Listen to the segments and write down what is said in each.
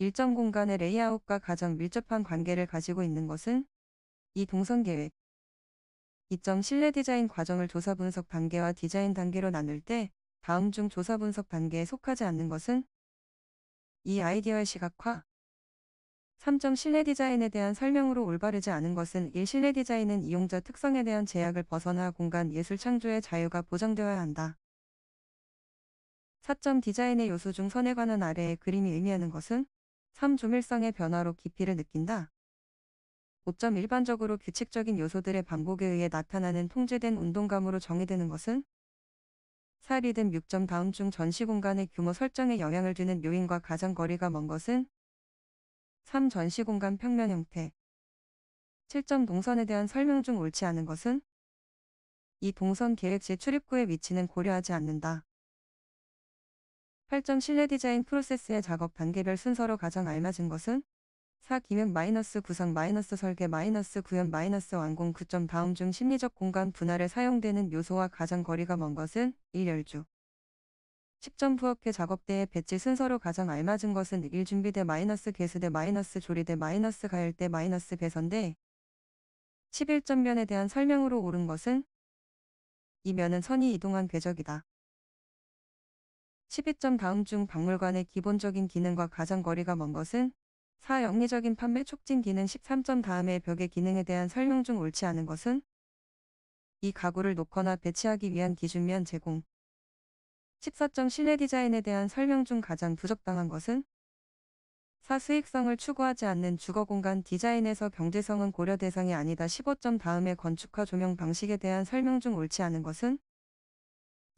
일정 공간의 레이아웃과 가장 밀접한 관계를 가지고 있는 것은 이 동선계획 2점 실내 디자인 과정을 조사 분석 단계와 디자인 단계로 나눌 때 다음 중 조사 분석 단계에 속하지 않는 것은 이 아이디어의 시각화 3점 실내 디자인에 대한 설명으로 올바르지 않은 것은 1. 실내 디자인은 이용자 특성에 대한 제약을 벗어나 공간 예술 창조의 자유가 보장되어야 한다. 4 디자인의 요소 중 선에 관한 아래의 그림이 의미하는 것은 3. 조밀성의 변화로 깊이를 느낀다. 5 일반적으로 규칙적인 요소들의 반복에 의해 나타나는 통제된 운동감으로 정의되는 것은 4. 리듬 6 다음 중 전시 공간의 규모 설정에 영향을 주는 요인과 가장 거리가 먼 것은 3. 전시 공간 평면 형태 7 동선에 대한 설명 중 옳지 않은 것은 이 동선 계획 시 출입구의 위치는 고려하지 않는다. 8점 실내 디자인 프로세스의 작업 단계별 순서로 가장 알맞은 것은 4. 기획 마이너스 구성 마이너스 설계 마이너스 구현 마이너스 완공 9점 다음 중 심리적 공간 분할에 사용되는 요소와 가장 거리가 먼 것은 1열주 10점 부엌의 작업대의 배치 순서로 가장 알맞은 것은 1 준비대 마이너스 개수대 마이너스 조리대 마이너스 가열대 마이너스 배선대 11점 면에 대한 설명으로 옳은 것은 이 면은 선이 이동한 궤적이다. 12점 다음 중 박물관의 기본적인 기능과 가장 거리가 먼 것은 4. 영리적인 판매 촉진 기능 13점 다음의 벽의 기능에 대한 설명 중 옳지 않은 것은 이 가구를 놓거나 배치하기 위한 기준면 제공 14점 실내 디자인에 대한 설명 중 가장 부적당한 것은 4. 수익성을 추구하지 않는 주거 공간 디자인에서 경제성은 고려 대상이 아니다. 15점 다음의 건축화 조명 방식에 대한 설명 중 옳지 않은 것은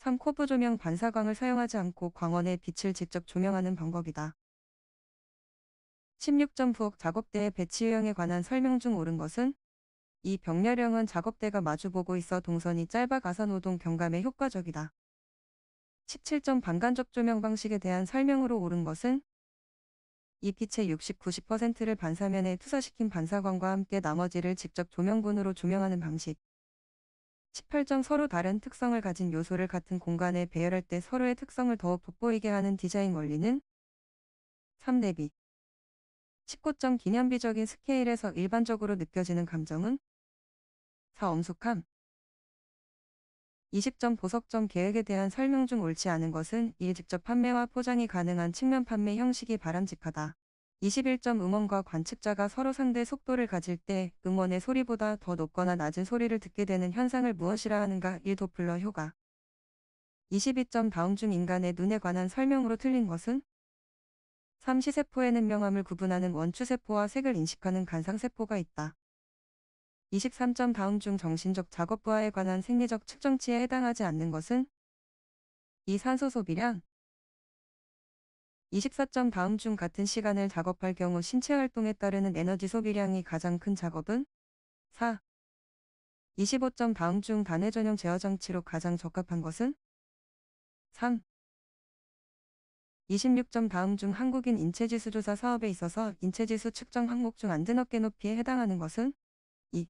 3. 코브 조명 반사광을 사용하지 않고 광원의 빛을 직접 조명하는 방법이다. 16.9억 작업대의 배치 유형에 관한 설명 중 옳은 것은 이 병렬형은 작업대가 마주보고 있어 동선이 짧아가서 노동 경감에 효과적이다. 17점 반간적 조명 방식에 대한 설명으로 옳은 것은 이 빛의 60, 90%를 반사면에 투사시킨 반사광과 함께 나머지를 직접 조명군으로 조명하는 방식. 18점 서로 다른 특성을 가진 요소를 같은 공간에 배열할 때 서로의 특성을 더욱 돋보이게 하는 디자인 원리는 3대비 19점 기념비적인 스케일에서 일반적으로 느껴지는 감정은 4. 엄숙함 20점 보석점 계획에 대한 설명 중 옳지 않은 것은 1. 직접 판매와 포장이 가능한 측면 판매 형식이 바람직하다. 21점 음원과 관측자가 서로 상대 속도를 가질 때 음원의 소리보다 더 높거나 낮은 소리를 듣게 되는 현상을 무엇이라 하는가 1도플러 효과 22점 다음 중 인간의 눈에 관한 설명으로 틀린 것은 3시세포에는 명암을 구분하는 원추세포와 색을 인식하는 간상세포가 있다. 23점 다음 중 정신적 작업 부하에 관한 생리적 측정치에 해당하지 않는 것은 이 산소 소비량, 24점 다음 중 같은 시간을 작업할 경우 신체 활동에 따르는 에너지 소비량이 가장 큰 작업은 4. 25점 다음 중 단회 전용 제어 장치로 가장 적합한 것은 3. 26점 다음 중 한국인 인체지수 조사 사업에 있어서 인체지수 측정 항목 중 안드너게 높이에 해당하는 것은 2.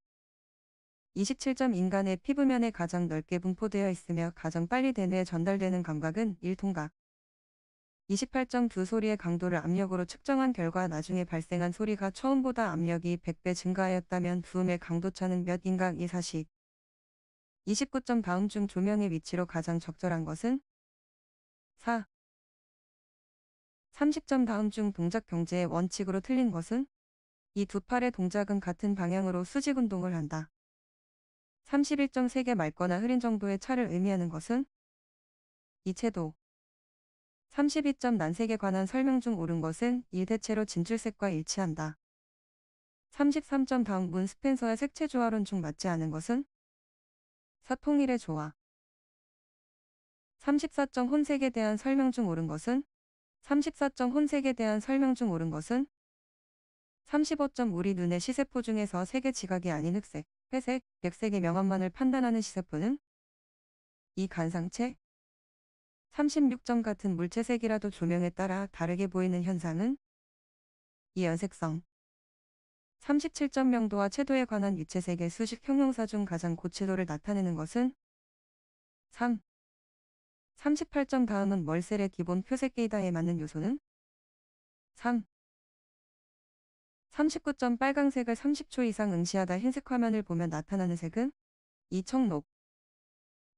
27점 인간의 피부면에 가장 넓게 분포되어 있으며 가장 빨리 대뇌에 전달되는 감각은 1통각. 28.9 소리의 강도를 압력으로 측정한 결과 나중에 발생한 소리가 처음보다 압력이 100배 증가하였다면 부음의 강도차는 몇 인가 이사실 29점 다음 중 조명의 위치로 가장 적절한 것은 4. 30점 다음 중 동작 경제의 원칙으로 틀린 것은 이 두 팔의 동작은 같은 방향으로 수직 운동을 한다. 31.3개 맑거나 흐린 정도의 차를 의미하는 것은 이체도 32점 난색에 관한 설명 중 옳은 것은 이 대체로 진출색과 일치한다. 33점 다음 문 스펜서의 색채 조화론 중 맞지 않은 것은 사통일의 조화 34점 혼색에 대한 설명 중 옳은 것은 34점 혼색에 대한 설명 중 옳은 것은 35점 우리 눈의 시세포 중에서 색의 지각이 아닌 흑색, 회색, 백색의 명암만을 판단하는 시세포는 이 간상체 36점 같은 물체색이라도 조명에 따라 다르게 보이는 현상은 이 연색성 37점 명도와 채도에 관한 유체색의 수식 형용사 중 가장 고채도를 나타내는 것은 3. 38점 다음은 멀셀의 기본 표색게이다에 맞는 요소는 3. 39점 빨강색을 30초 이상 응시하다 흰색 화면을 보면 나타나는 색은 이청록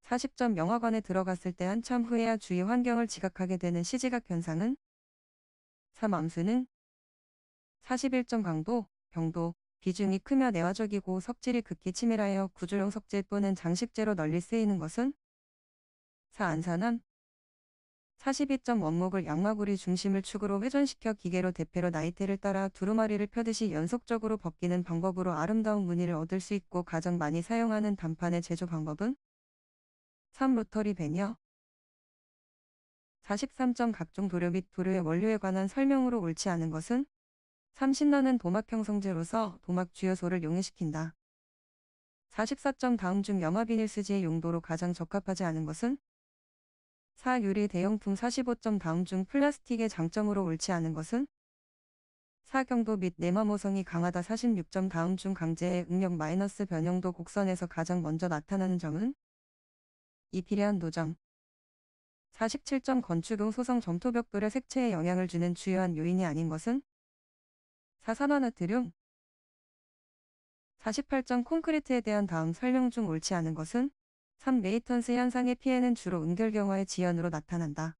40점 영화관에 들어갔을 때 한참 후에야 주위 환경을 지각하게 되는 시지각 현상은 3. 암수는 41점 강도, 병도, 비중이 크며 내화적이고 석질이 극히 치밀하여 구조용 석재 또는 장식재로 널리 쓰이는 것은 4. 안산함 42점 원목을 양마구리 중심을 축으로 회전시켜 기계로 대패로 나이테를 따라 두루마리를 펴듯이 연속적으로 벗기는 방법으로 아름다운 무늬를 얻을 수 있고 가장 많이 사용하는 단판의 제조 방법은 3. 로터리 배녀 43점 각종 도료 및 도료의 원료에 관한 설명으로 옳지 않은 것은 3신나는 도막 형성제로서 도막 주요소를 용해시킨다. 44점 다음 중염화 비닐스지의 용도로 가장 적합하지 않은 것은 4. 유리 대용품 45점 다음 중 플라스틱의 장점으로 옳지 않은 것은 4. 경도 및 내마 모성이 강하다 46점 다음 중 강제의 응력 마이너스 변형도 곡선에서 가장 먼저 나타나는 점은 이필해한 노점. 47점 건축용 소성 점토벽돌의 색채에 영향을 주는 주요한 요인이 아닌 것은? 4산화나트륨 48점 콘크리트에 대한 다음 설명 중 옳지 않은 것은? 3. 메이턴스 현상의 피해는 주로 응결경화의 지연으로 나타난다.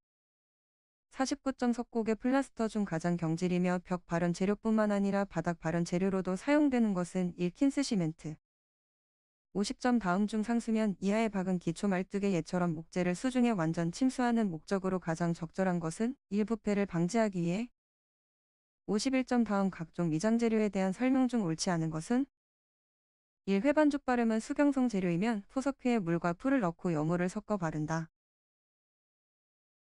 49점 석곡의 플라스터 중 가장 경질이며 벽 발현 재료뿐만 아니라 바닥 발현 재료로도 사용되는 것은 일킨스 시멘트. 50점 다음 중 상승면 이하의 박은 기초 말뚝의 예처럼 목재를 수중에 완전 침수하는 목적으로 가장 적절한 것은 일부패를 방지하기 위해 51점 다음 각종 미장 재료에 대한 설명 중 옳지 않은 것은 1회 반죽 발음은 수경성 재료이면 포석회에 물과 풀을 넣고 염물을 섞어 바른다.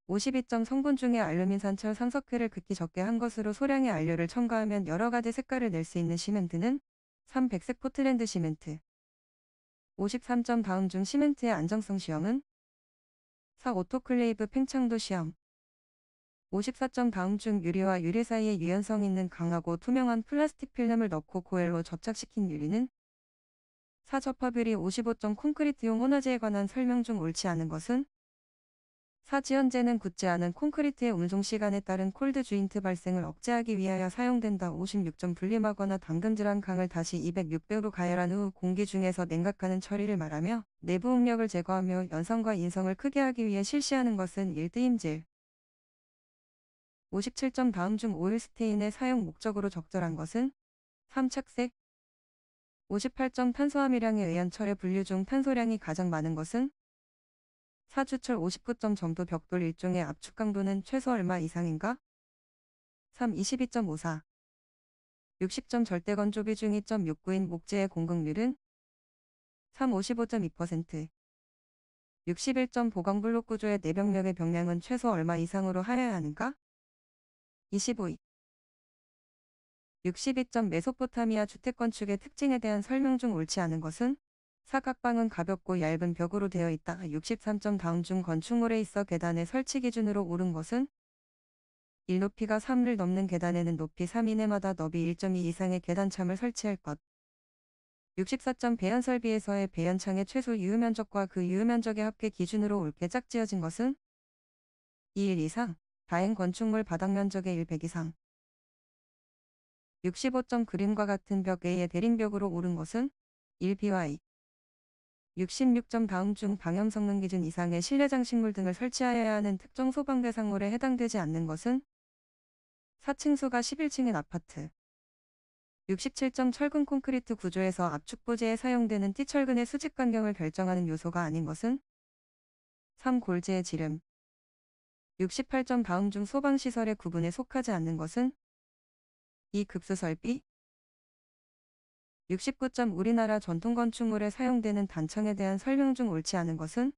52점 성분 중에 알루민산철 삼석회를 극히 적게 한 것으로 소량의 알료를 첨가하면 여러 가지 색깔을 낼 수 있는 시멘트는 3 백색 포트랜드 시멘트 53점 다음 중 시멘트의 안정성 시험은 4. 오토클레이브 팽창도 시험 54점 다음 중 유리와 유리 사이에 유연성 있는 강하고 투명한 플라스틱 필름을 넣고 고엘로 접착시킨 유리는 4. 접합유리 55점 콘크리트용 혼화제에 관한 설명 중 옳지 않은 것은 사지연제는 굳지 않은 콘크리트의 운송 시간에 따른 콜드 주인트 발생을 억제하기 위하여 사용된다. 56점 분리하거나 당근질한 강을 다시 2 0 0 6 0 0으로 가열한 후 공기 중에서 냉각하는 처리를 말하며 내부 음력을 제거하며 연성과 인성을 크게 하기 위해 실시하는 것은 일대임질 57점 다음 중 오일 스테인의 사용 목적으로 적절한 것은 3착색 58점 탄소함유량에 의한 철의 분류 중 탄소량이 가장 많은 것은 4주철 59점 점도 벽돌 일종의 압축 강도는 최소 얼마 이상인가? 3. 22.54 60점 절대건조 비중 2.69인 목재의 공급률은 3. 55.2% 61점 보강블록 구조의 내벽력의 병량은 최소 얼마 이상으로 하여야 하는가? 25. 62점 메소포타미아 주택건축의 특징에 대한 설명 중 옳지 않은 것은? 사각방은 가볍고 얇은 벽으로 되어 있다. 63점 다음 중 건축물에 있어 계단의 설치 기준으로 오른 것은 1. 높이가 3을 넘는 계단에는 높이 3 이내마다 너비 1.2 이상의 계단참을 설치할 것. 64점 배연 설비에서의 배연창의 최소 유효면적과 그 유효면적의 합계 기준으로 옳게 짝지어진 것은 2일 이상, 다행 건축물 바닥면적의 100 이상. 65점 그림과 같은 벽 A의 대림벽으로 오른 것은 1BY. 66점 다음 중 방염 성능 기준 이상의 실내 장식물 등을 설치하여야 하는 특정 소방 대상물에 해당되지 않는 것은 4층수가 11층인 아파트 67점 철근 콘크리트 구조에서 압축부재에 사용되는 띠철근의 수직 간경을 결정하는 요소가 아닌 것은 3. 골재의 지름 68점 다음 중 소방시설의 구분에 속하지 않는 것은 2. 급수설비 69점 우리나라 전통건축물에 사용되는 단청에 대한 설명 중 옳지 않은 것은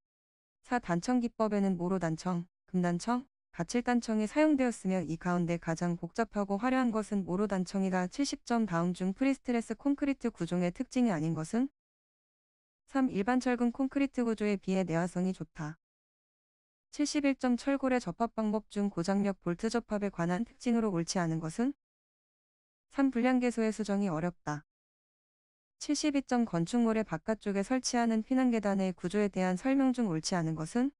4. 단청 기법에는 모로 단청, 금단청, 가칠 단청이 사용되었으며 이 가운데 가장 복잡하고 화려한 것은 모로 단청이가 70점 다음 중 프리스트레스 콘크리트 구종의 특징이 아닌 것은 3. 일반 철근 콘크리트 구조에 비해 내화성이 좋다. 71점 철골의 접합 방법 중 고장력 볼트 접합에 관한 특징으로 옳지 않은 것은 3. 불량개소의 수정이 어렵다. 72점 건축물의 바깥쪽에 설치하는 피난계단의 구조에 대한 설명 중 옳지 않은 것은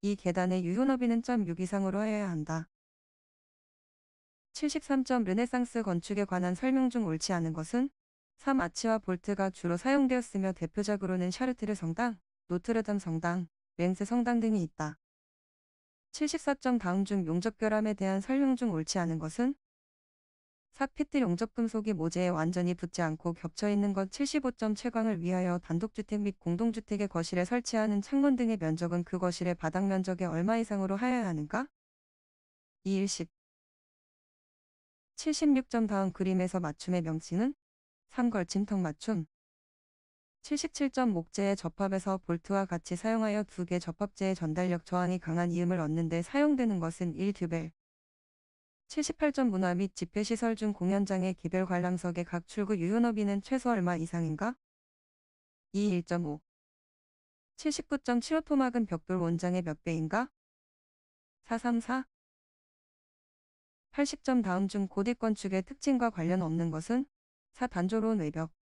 이 계단의 유효 너비는 6 이상으로 하여야 한다. 73점 르네상스 건축에 관한 설명 중 옳지 않은 것은 3 아치와 볼트가 주로 사용되었으며 대표작으로는 샤르트르 성당, 노트르담 성당, 맹세 성당 등이 있다. 74점 다음 중용접 결함에 대한 설명 중 옳지 않은 것은 삭피트 용접금속이 모재에 완전히 붙지 않고 겹쳐있는 것 75.7광을 위하여 단독주택 및 공동주택의 거실에 설치하는 창문 등의 면적은 그 거실의 바닥 면적의 얼마 이상으로 하여야 하는가? 210 76점 다음 그림에서 맞춤의 명칭은 3걸침턱 맞춤 77점 목재의 접합에서 볼트와 같이 사용하여 두 개 접합재의 전달력 저항이 강한 이음을 얻는 데 사용되는 것은 1드벨 78점 문화 및 집회시설 중 공연장의 개별 관람석의 각 출구 유효너비는 최소 얼마 이상인가? 2 1.5 79.75 토막은 벽돌 원장의 몇 배인가? 434 80점 다음 중 고딕 건축의 특징과 관련 없는 것은? 4 단조로운 외벽